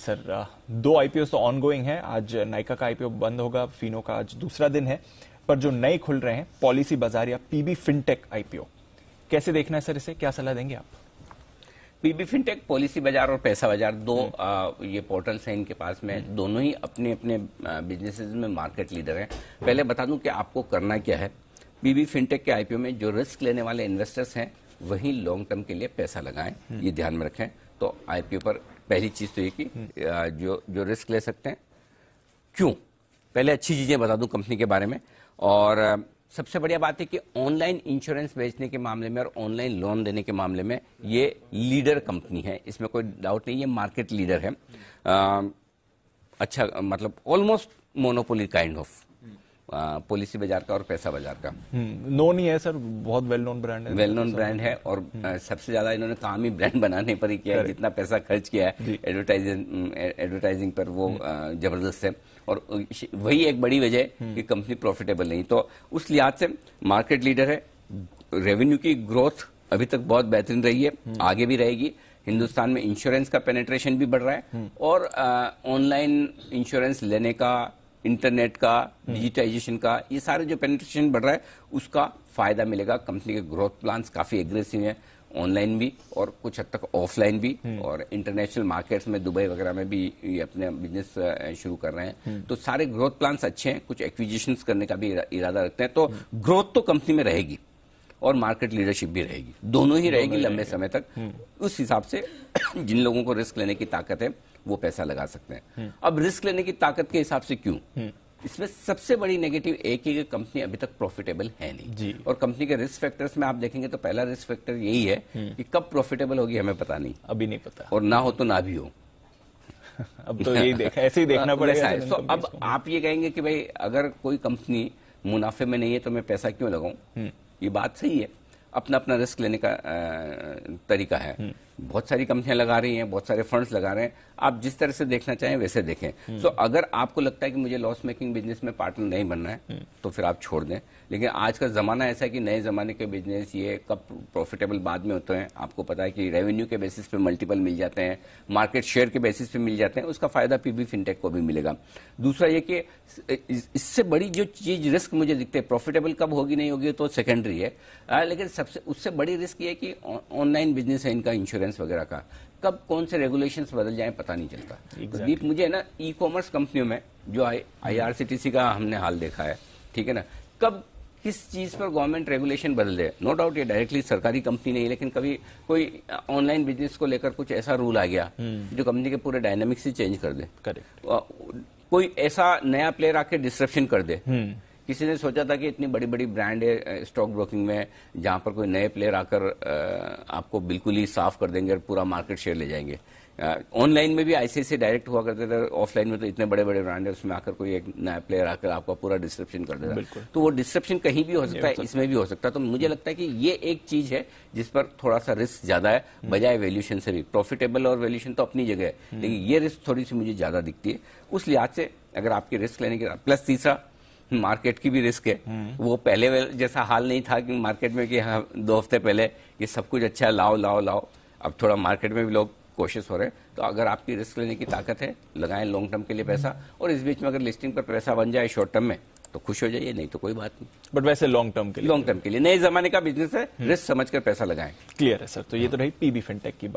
Sir दो IPO तो on going है आज नाइका का आईपीओ बंद होगा फिनो का आज दूसरा दिन है पर जो नए खुल रहे हैं पॉलिसी बाजार या पीबी फिनटेक आईपीओ कैसे देखना है सर इसे क्या सलाह देंगे आप पीबी फिनटेक पॉलिसी बाजार और पैसा बाजार दो हम्म। आ, ये पोर्टल्स हैं इनके पास में हम्म। दोनों ही अपने अपने बिजनेस में मार्केट लीडर हैं पहले बता दूं कि आपको करना क्या है पीबी फिनटेक के आईपीओ में जो रिस्क लेने वाले इन्वेस्टर्स हैं वही लॉन्ग टर्म के लिए पैसा लगाएं हम्म। ये ध्यान में रखें तो आईपीओ पर पहली चीज तो ये कि हम्म। जो जो रिस्क ले सकते हैं क्यों पहले अच्छी चीजें बता दूं कंपनी के बारे में और सबसे बढ़िया बात है कि ऑनलाइन इंश्योरेंस बेचने के मामले में और ऑनलाइन लोन देने के मामले में ये लीडर कंपनी है इसमें कोई डाउट नहीं ये मार्केट लीडर है आ, अच्छा मतलब almost monopoly kind of policy बाजार का और पैसा बाजार का हम्म, नोन ही है सर बहुत वेल नोन ब्रांड है वेल नोन ब्रांड है और हम्म। सबसे ज्यादा इन्होंने काम ही ब्रांड बनाने पर ही किया है जितना पैसा खर्च किया है एडवर्टाइजिंग हम्म, एडवर्टाइजिंग पर वो जबरदस्त है और वही एक बड़ी वजह है कि कंपनी प्रॉफिटेबल नहीं तो उस लिहाज से मार्केट लीडर है रेवेन्यू की ग्रोथ अभी तक बहुत बेहतरीन रही है आगे भी रहेगी हिंदुस्तान में इंश्योरेंस का पेनेट्रेशन भी बढ़ रहा है और ऑनलाइन इंश्योरेंस लेने का इंटरनेट का डिजिटाइजेशन का ये सारे जो पेनिट्रेशन बढ़ रहा है उसका फायदा मिलेगा कंपनी के ग्रोथ प्लान्स काफी एग्रेसिव हैं ऑनलाइन भी और कुछ हद तक ऑफलाइन भी हम्म। और इंटरनेशनल मार्केट्स में दुबई वगैरह में भी ये अपने बिजनेस शुरू कर रहे हैं हम्म। तो सारे ग्रोथ प्लान्स अच्छे हैं कुछ एक्विजिशन करने का भी इरादा रखते हैं तो ग्रोथ हम्म। तो कंपनी में रहेगी और मार्केट लीडरशिप भी रहेगी दोनों ही रहेगी लंबे समय तक हम्म। उस हिसाब से जिन लोगों को रिस्क लेने की ताकत है वो पैसा लगा सकते हैं हम्म। अब रिस्क लेने की ताकत के हिसाब से क्यों हम्म। इसमें सबसे बड़ी नेगेटिव एक ही कंपनी अभी तक प्रॉफिटेबल है नहीं जी। और कंपनी के रिस्क फैक्टर्स में आप देखेंगे तो पहला रिस्क फैक्टर यही है कि कब प्रॉफिटेबल होगी हमें पता नहीं अभी नहीं पता और ना हो तो ना भी हो अब तो यही देख ऐसे ही देखना पड़ेगा तो अब आप ये कहेंगे कि भाई अगर कोई कंपनी मुनाफे में नहीं है तो मैं पैसा क्यों लगाऊं ये बात सही है अपना अपना रिस्क लेने का तरीका है हम्म। बहुत सारी कंपनियां लगा रही हैं बहुत सारे फंड्स लगा रहे हैं आप जिस तरह से देखना चाहें वैसे देखें तो अगर आपको लगता है कि मुझे लॉस मेकिंग बिजनेस में पार्टनर नहीं बनना है हम्म। तो फिर आप छोड़ दें लेकिन आज का जमाना ऐसा है कि नए जमाने के बिजनेस ये कब प्रॉफिटेबल बाद में होते हैं आपको पता है कि रेवेन्यू के बेसिस पे मल्टीपल मिल जाते हैं मार्केट शेयर के बेसिस पे मिल जाते हैं उसका फायदा पीबी फिनटेक को भी मिलेगा दूसरा ये कि इससे बड़ी जो चीज रिस्क मुझे दिखते है प्रॉफिटेबल कब होगी नहीं होगी तो सेकेंडरी है लेकिन सबसे उससे बड़ी रिस्क ये कि ऑनलाइन बिजनेस है इनका इंश्योरेंस क्लियरेंस वगैरह का कब कौन से रेगुलेशंस बदल जाए पता नहीं चलता तो exactly. दीप मुझे ना ई कॉमर्स कंपनियों में जो आईआरसीटीसी का हमने हाल देखा है ठीक है ना कब किस चीज पर गवर्नमेंट रेगुलेशन बदल दे नो डाउट ये डायरेक्टली सरकारी कंपनी नहीं लेकिन कभी कोई ऑनलाइन बिजनेस को लेकर कुछ ऐसा रूल आ गया hmm. जो कंपनी के पूरे डायनेमिक्स ही चेंज कर दे करेक्ट कोई ऐसा नया प्लेयर आके डिस्क्रप्शन कर दे hmm. किसी ने सोचा था कि इतनी बड़ी बड़ी ब्रांड है स्टॉक ब्रोकिंग में जहां पर कोई नए प्लेयर आकर आपको बिल्कुल ही साफ कर देंगे और पूरा मार्केट शेयर ले जाएंगे ऑनलाइन में भी आईसीआईसी डायरेक्ट हुआ करते थे ऑफलाइन में तो इतने बड़े बड़े ब्रांड है उसमें आकर कोई एक नया प्लेयर आकर आपका पूरा डिस्क्रिप्शन कर देता तो वो डिस्क्रिप्शन कहीं भी हो सकता है इसमें भी हो सकता है तो मुझे लगता है कि ये एक चीज है जिस पर थोड़ा सा रिस्क ज्यादा है हम्म। बजाय वैल्यूशन से भी प्रॉफिटेबल और वैल्यूशन तो अपनी जगह है हम्म। लेकिन ये रिस्क थोड़ी सी मुझे ज्यादा दिखती है उस लिहाज से अगर आपकी रिस्क लेने के प्लस तीसरा मार्केट की भी रिस्क है हम्म। वो पहले जैसा हाल नहीं था कि मार्केट में कि हाँ दो हफ्ते पहले ये सब कुछ अच्छा है लाओ लाओ लाओ अब थोड़ा मार्केट में भी लोग कोशिश हो रहे हैं तो अगर आपकी रिस्क लेने की ताकत है लगाएं लॉन्ग टर्म के लिए पैसा हम्म। और इस बीच में अगर लिस्टिंग पर पैसा बन जाए शॉर्ट टर्म में तो खुश हो जाइए नहीं तो कोई बात नहीं बट वैसे लॉन्ग टर्म के लिए लॉन्ग टर्म के लिए नए जमाने का बिजनेस है रिस्क हम्म। समझ कर पैसा लगाए क्लियर है सर तो ये हाँ। तो रही पीबी फिनटेक की बात